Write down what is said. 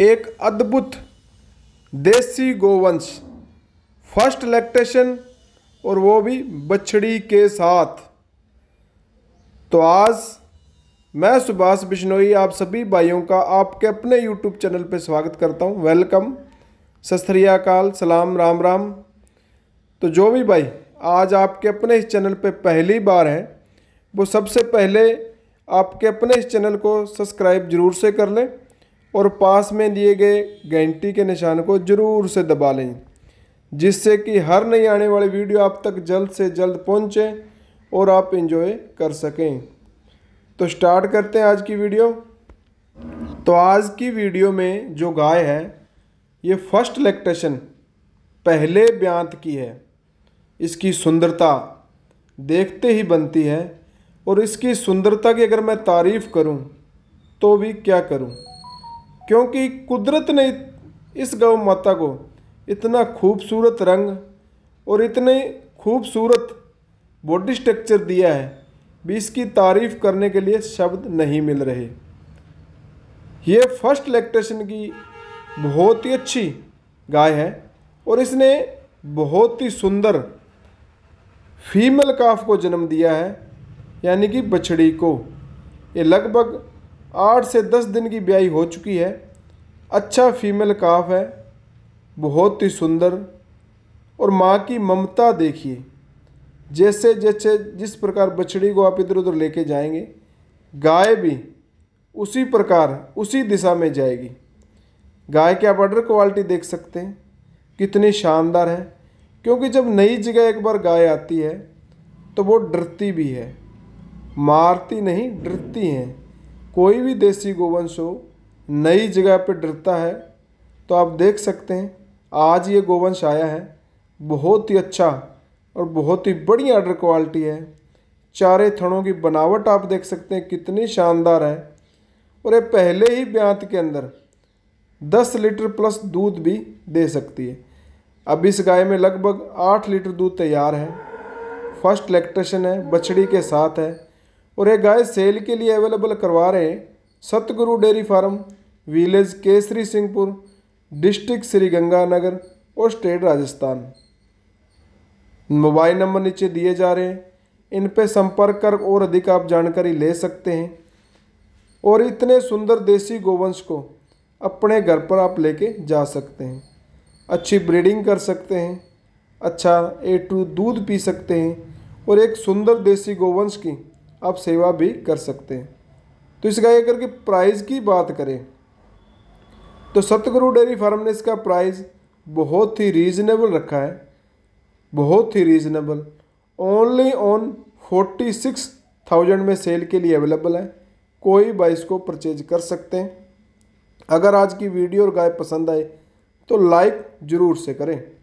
एक अद्भुत देसी गोवंश फर्स्ट लैक्टेशन और वो भी बछड़ी के साथ तो आज मैं सुभाष बिश्नोई आप सभी भाइयों का आपके अपने यूट्यूब चैनल पर स्वागत करता हूँ वेलकम सस्त्रियाकाल सलाम राम राम तो जो भी भाई आज आपके अपने इस चैनल पर पहली बार हैं वो सबसे पहले आपके अपने इस चैनल को सब्सक्राइब जरूर से कर लें और पास में दिए गए घंटी के निशान को ज़रूर से दबा लें जिससे कि हर नई आने वाली वीडियो आप तक जल्द से जल्द पहुंचे और आप इन्जॉय कर सकें तो स्टार्ट करते हैं आज की वीडियो तो आज की वीडियो में जो गाय है ये फर्स्ट लेक्टेशन पहले ब्यांत की है इसकी सुंदरता देखते ही बनती है और इसकी सुंदरता की अगर मैं तारीफ़ करूं तो भी क्या करूं क्योंकि कुदरत ने इस गौ माता को इतना खूबसूरत रंग और इतने खूबसूरत बॉडी स्ट्रक्चर दिया है भी इसकी तारीफ़ करने के लिए शब्द नहीं मिल रहे ये फर्स्ट लैक्टेशन की बहुत ही अच्छी गाय है और इसने बहुत ही सुंदर फीमेल काफ को जन्म दिया है यानी कि बछड़ी को ये लगभग आठ से दस दिन की ब्याई हो चुकी है अच्छा फीमेल काफ है बहुत ही सुंदर और माँ की ममता देखिए जैसे जैसे जिस प्रकार बछड़ी को आप इधर उधर लेके जाएंगे गाय भी उसी प्रकार उसी दिशा में जाएगी गाय की आप अडर क्वालिटी देख सकते हैं कितनी शानदार है क्योंकि जब नई जगह एक बार गाय आती है तो वो डरती भी है मारती नहीं डरती हैं कोई भी देसी गोवंश हो नई जगह पर डरता है तो आप देख सकते हैं आज ये गोवंश आया है बहुत ही अच्छा और बहुत ही बढ़िया अडर क्वालिटी है चारे थड़ों की बनावट आप देख सकते हैं कितनी शानदार है और ये पहले ही ब्यांत के अंदर 10 लीटर प्लस दूध भी दे सकती है अब इस गाय में लगभग 8 लीटर दूध तैयार है फर्स्ट लैक्टेशन है बछड़ी के साथ है और ये गाय सेल के लिए अवेलेबल करवा रहे हैं Satguru dairy farm village Kesari Singhpur district Shri Ganganagar और स्टेट राजस्थान मोबाइल नंबर नीचे दिए जा रहे हैं इन पर संपर्क कर और अधिक आप जानकारी ले सकते हैं और इतने सुंदर देसी गोवंश को अपने घर पर आप लेके जा सकते हैं अच्छी ब्रीडिंग कर सकते हैं अच्छा ए टू दूध पी सकते हैं और एक सुंदर देसी गोवंश की आप सेवा भी कर सकते हैं तो इसका गाय करके प्राइस की बात करें तो सतगुरु डेयरी फार्म ने इसका प्राइस बहुत ही रीज़नेबल रखा है बहुत ही reasonable only on forty six thousand में सेल के लिए अवेलेबल है कोई बाई इसको परचेज कर सकते हैं अगर आज की वीडियो और गाय पसंद आए तो लाइक ज़रूर से करें